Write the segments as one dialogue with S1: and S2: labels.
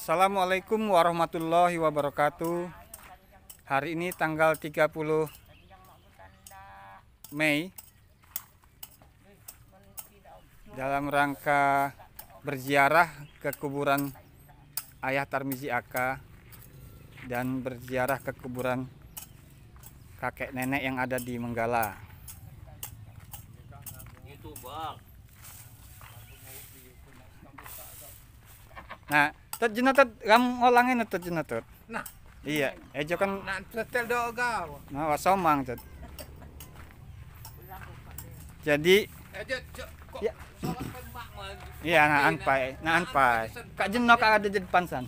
S1: Assalamualaikum warahmatullahi wabarakatuh. Hari ini tanggal 30 Mei dalam rangka berziarah ke kuburan Ayah Tarmizi Aka dan berziarah ke kuburan kakek nenek yang ada di Menggala. Nah, Tad jena tad ram olangin tad jena tad. Nah. Iya, ejo kan
S2: nah tetel do gaw.
S1: Nah, wasomang tad. Jadi
S2: ejo ya. Iya, nah anpai, nah anpai. Kak jenok kak
S1: ada di pansan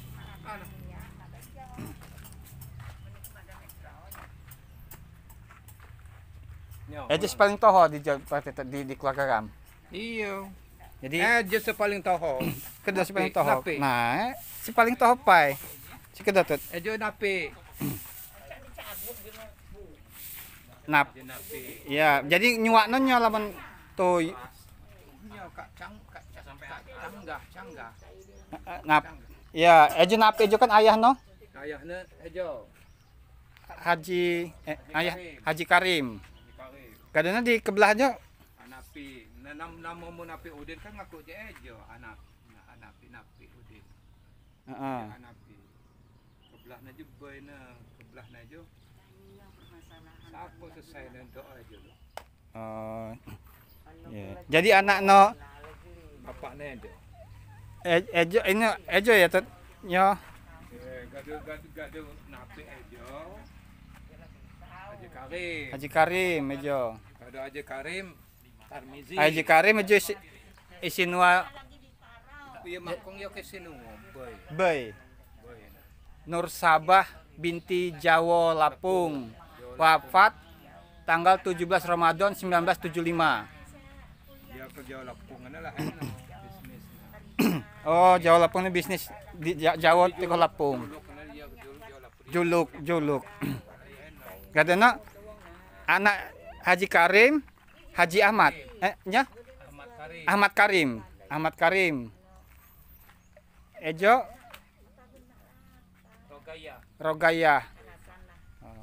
S1: Eh, paling toho di di di keluarga ram. Iya jadi eh jadi paling toho
S2: kedah si paling toho napi. nah
S1: eh, si paling toho pai si kedah tuh eh, ya, eh, ya, eh jo napi nap ya jadi nyuak nanya laman tuh nap ya ejo nap ejo kan ayah no
S2: ayah eh ejo
S1: Haji eh, ayah Haji Karim. Kadang di kebelahnya
S2: Nah, nam nam mo napi udin kan ngaku je ejo eh, anak anak napi udin uh -huh. ya, anapi kebelah na je boy na kebelah na je selesai dan doa lo
S1: uh, oh, yeah. jadi anak no
S2: bapak ne ejo
S1: ejo eh, eh, ini ejo ya tuh nyo
S2: gaduh gaduh gaduh napi ejo Haji Karim. Haji Karim, Ejo. Ada Haji Karim, Ay di kare medyo
S1: is, isinwa.
S2: Kuya makong yo kesinu boy.
S1: Boy. Nur Sabah binti Jawa Lapung wafat tanggal 17 Ramadan 1975. Dia
S2: ke Jawa Lapung lah.
S1: Oh, Jawa Lapung ini bisnis di Jawa Tiko Lapung. Juluk, juluk. Kadana anak Haji Karim Haji Ahmad. Eh, ya? Ahmad Karim. Ahmad Karim. Ahmad Karim. Ejo
S2: Rogaya. Rogaya. Oh.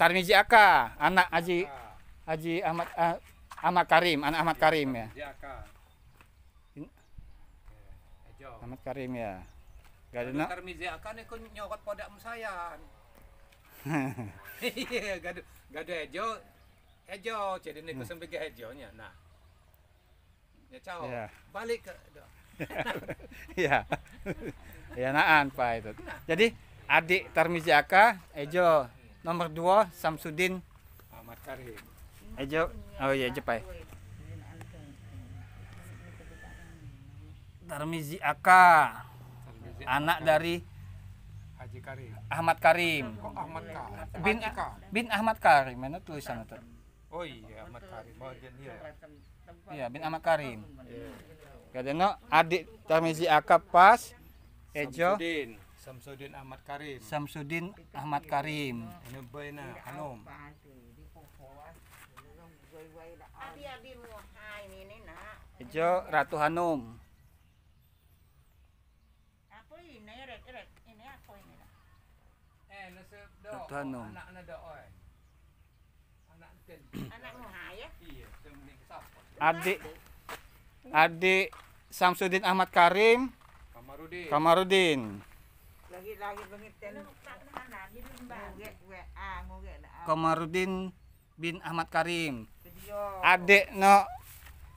S1: Tarmizi Aka, anak Haji Haji Ahmad uh, Ahmad Karim, anak Ahmad Karim ya.
S2: Eh, Ahmad Karim ya. Gadena. Tarmizi Aka nih nyokot podak musayan. Iya, gaduh gaduh jadi nih hmm. sampai ke Nah. Ya cao. Iya. Yeah. Balik ke
S1: ya ya naan Pak itu. Nah. Jadi adik Tarmizi Aka, Ejo nomor 2 Samsudin
S2: Ahmad Karim. Ejo oh iya Ejo Pak. Tarmizi Tarmizi Aka. Anak dari Karim. Ahmad Karim. Kok Ahmad Karim? Bin,
S1: bin Ahmad Karim, mana tulisan itu?
S2: Oh iya, Ahmad Karim. Oh iya. Iya, bin Ahmad Karim.
S1: Iya. Kadang adik Tarmizi Akap pas Ejo
S2: Samsudin. Samsudin Ahmad Karim.
S1: Samsudin Ahmad Karim. Ini baina Hanum. Ejo Ratu Hanum.
S2: Tertanam. Ya? Iya, Adik.
S1: Adik Samsudin Ahmad Karim. Kamarudin. Kamarudin. bin Ahmad Karim. Adik no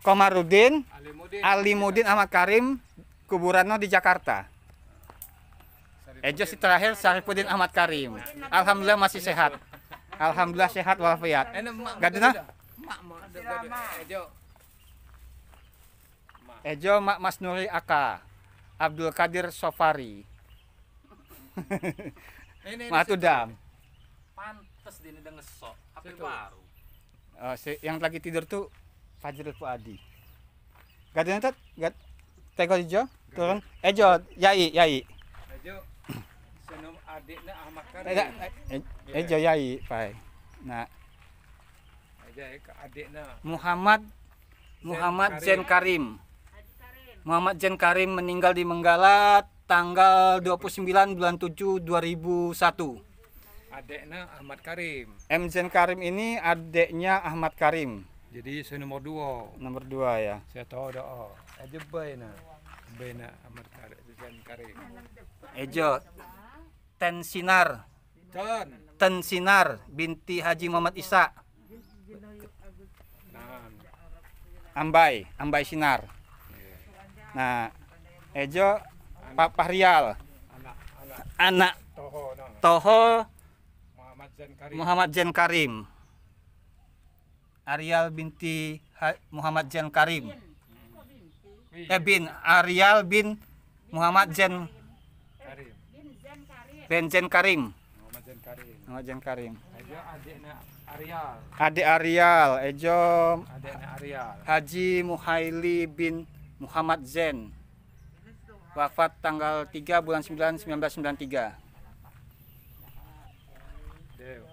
S1: Komarudin, Alimudin, Alimudin Ahmad Karim, kuburan no di Jakarta. Ejo eh, si terakhir Saripudin Ahmad Karim. Alhamdulillah masih sehat. Alhamdulillah sehat walafiat. Eh, Gaduna? Ejo. Ejo eh, Mak Mas Nuri Aka. Abdul Kadir Sofari. Matu
S2: Pantes dini ngesok. Apa baru?
S1: Oh, yang lagi tidur tuh Fajrul Fuadi. Gaduna tuh? Gad Tengok Ejo? Turun. Ejo, Yai, Yai.
S2: Ejo adiknya Ahmad Karim. Eh, eh, eh iya.
S1: Pak. Nah.
S2: Jayai ke adiknya.
S1: Muhammad Muhammad Zen Karim. Muhammad Zen Karim meninggal di Menggala tanggal 29 bulan 7 2001.
S2: Adiknya Ahmad Karim.
S1: M Zen Karim ini adiknya Ahmad Karim.
S2: Jadi saya nomor dua. Nomor dua ya. Saya tahu dah. Aja ada nah. Baik Ahmad Karim Ejo. Eh, Karim. Ejot. Ten
S1: sinar, binti Haji Muhammad Isa Ambai, Ambai Sinar. Nah, Ejo Pak Pahrial. Anak Toho Muhammad Jen Karim. Arial binti Muhammad Jen Karim. Eh bin Arial bin Muhammad Jen
S2: Renjen Karim. Majen Karim.
S1: Majen Karim.
S2: Ejo adiknya Arial.
S1: Adik Arial. Ejo adiknya Arial. Haji Muhaili bin Muhammad Zen. Wafat tanggal 3 bulan 9 1993.
S2: Deo.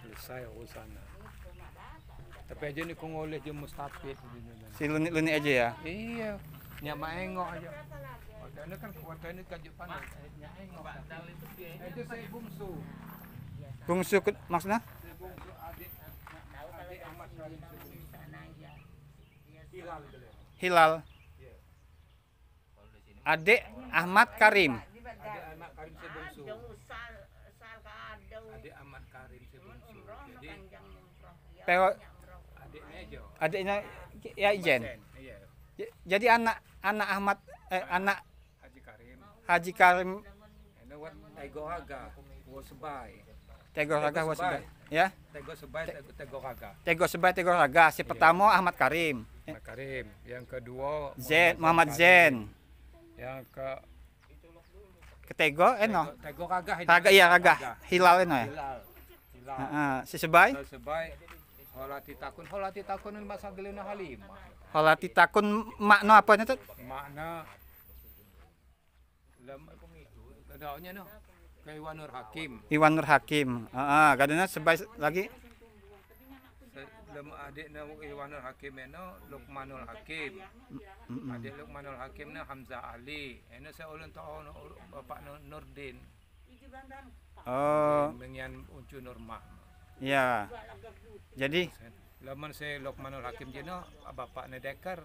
S2: Selesai urusannya. Tapi aja nih kongoleh dia mustafid. Si lunik-lunik aja ya? Iya. Nyak maengok aja. Wadahnya kan wadana tajuk panas. Badal itu dia. Itu saya bungsu. Iya,
S1: bungsu maksudnya?
S2: bungsu adik ya. iya, Hilal. Hilal. Iya.
S1: Adik Ahmad Karim. Adik
S2: adiknya ya Ijen.
S1: Jadi anak anak Ahmad eh, anak Haji Karim
S2: Tego Raga Tegoraga sebai. Ya. Tego Tegoraga. Tego Raga. Tego
S1: Tego Raga. Si ya. pertama Ahmad Karim.
S2: Ya. Ahmad Karim. Yang kedua Zen, Muhammad Zen. Yang ke Ketego eh no. Tego Raga. Raga iya Raga. Hilal eno eh, ya. Hilal. Hilal. Heeh. Si sebai. Sebai Holati takun holati takun masa gelena halim.
S1: Holati takun makna apa itu?
S2: Makna Iwan Nur Hakim. Iwan
S1: Nur Hakim. Heeh, ah, kadana sebaik lagi
S2: lama adik na Iwan Nur Hakim eno Lukmanul Hakim. Adik Lukmanul Hakim na Hamzah Ali. Eno saya ulun tahu Bapak Nurdin. Oh. Mengian Uncu Nurmah.
S1: Iya. Jadi
S2: Lama saya Lukmanul Hakim jeno Bapak Nedekar.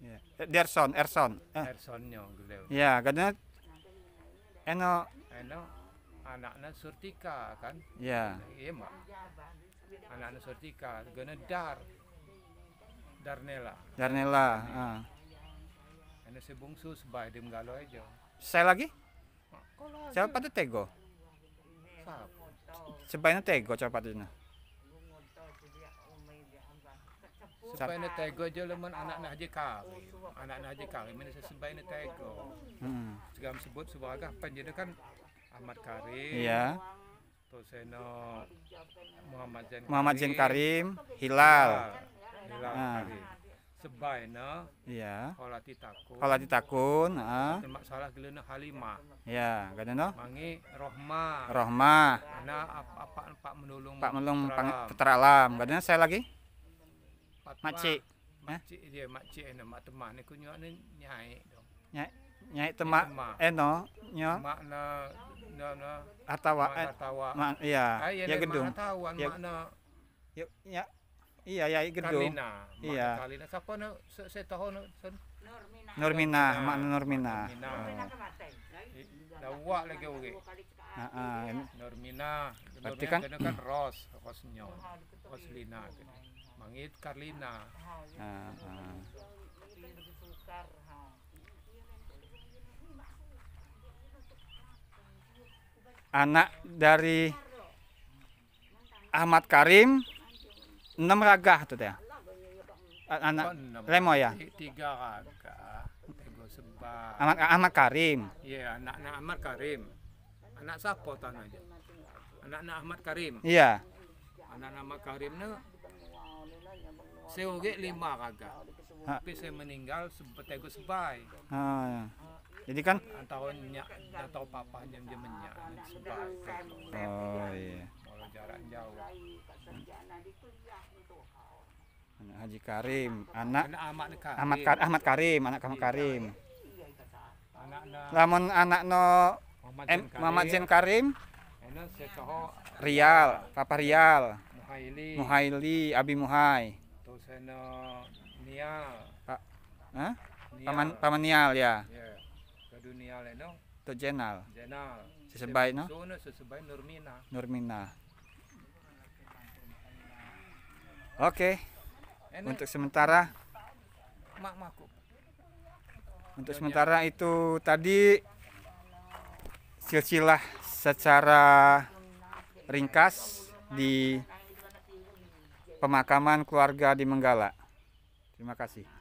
S2: Yeah. Derson, Erson. Eh. Ah. Ersonnya beliau. Ya,
S1: karena Eno
S2: Eno anaknya Surtika kan? Ya. Iya, iya Mak. Anaknya Surtika, karena Dar Darnela.
S1: Darnela, ah. Ah.
S2: Eno bungsu sebai dem galo aja.
S1: Saya lagi? Siapa tuh Tego? Siapa? Sebaiknya Tego siapa tuh?
S2: Sampai na tego je leman anak-anak je kari. Anak-anak je kari mana sesuai na tego. Hmm. Segam sebut agak panjenengan kan Ahmad Karim. Iya. Toseno Muhammad Zain Karim. Muhammad Zain Karim, Hilal. Hilal nah. Karim. Sebaina iya. Holati takun. Holati takun, heeh. Ah. Uh. Mak salah gelena Halimah. Iya, gadana. Mangi Rohma. Rohma. Ana apa apa Pak menolong. Pak menolong petra
S1: alam. ada saya lagi
S2: makcik. Makcik eh? dia, makcik eno mak teman ni kunyok ni nyai dong.
S1: Nyai nyai temak eno nyo.
S2: Makna no no atawa eh, atawa. Mak iya. Ya gedung. Atawa makna ya ya Iya, ya gedung. Kalina. Iya. Kalina. Siapa no saya tahu no Normina. Normina, makna Normina. Normina. Lawak lagi uri. Heeh. Normina. Berarti kan, kan Ros, Rosnyo. Roslina. Mangit Carlina.
S1: Anak dari Ahmad Karim enam ragah tuh oh, ya.
S2: Anak Lemo ya. Tiga raga. Ahmad Ahmad Karim. Iya, anak-anak Ahmad Karim. Anak siapa aja, Anak-anak Ahmad Karim. Iya. Anak-anak Ahmad Karim itu saya oge lima kagak. Tapi saya meninggal sebetulnya gue sebay
S1: Ah, ya. Jadi kan
S2: tahunnya atau papa jam-jamnya sebai. Oh, oh iya. Kalau jarak jauh.
S1: Anak Haji Karim, anak Ahmad Karim. Ahmad, Karim, anak Ahmad iya, Karim. Ya.
S2: Iya, anak Ahmad
S1: Karim. anak no Muhammad Zain Karim.
S2: Rial, Papa Rial. Muhaili. Muhaili, Abi Muhai. Seno Nial. Pak.
S1: Ah, hah? Nial. Paman Paman Nial ya.
S2: Ya. Ke Nial eno. Ya,
S1: to Jenal. Jenal. Sesebai no?
S2: Sono sesebai Nurmina.
S1: Nurmina. Oke. Okay. Untuk sementara mak makuk. Untuk sementara itu tadi silsilah secara ringkas di pemakaman keluarga di Menggala. Terima kasih.